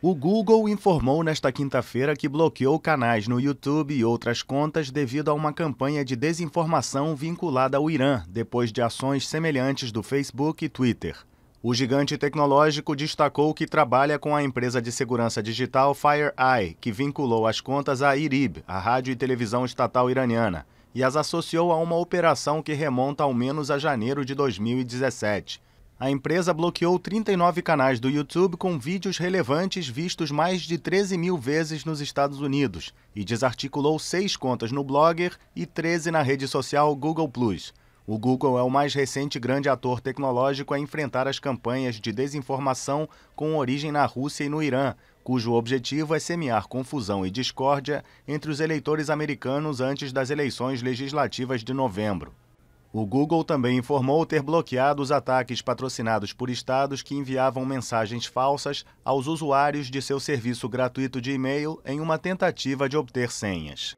O Google informou nesta quinta-feira que bloqueou canais no YouTube e outras contas devido a uma campanha de desinformação vinculada ao Irã, depois de ações semelhantes do Facebook e Twitter. O gigante tecnológico destacou que trabalha com a empresa de segurança digital FireEye, que vinculou as contas à IRIB, a rádio e televisão estatal iraniana, e as associou a uma operação que remonta ao menos a janeiro de 2017 a empresa bloqueou 39 canais do YouTube com vídeos relevantes vistos mais de 13 mil vezes nos Estados Unidos e desarticulou seis contas no Blogger e 13 na rede social Google. O Google é o mais recente grande ator tecnológico a enfrentar as campanhas de desinformação com origem na Rússia e no Irã, cujo objetivo é semear confusão e discórdia entre os eleitores americanos antes das eleições legislativas de novembro. O Google também informou ter bloqueado os ataques patrocinados por estados que enviavam mensagens falsas aos usuários de seu serviço gratuito de e-mail em uma tentativa de obter senhas.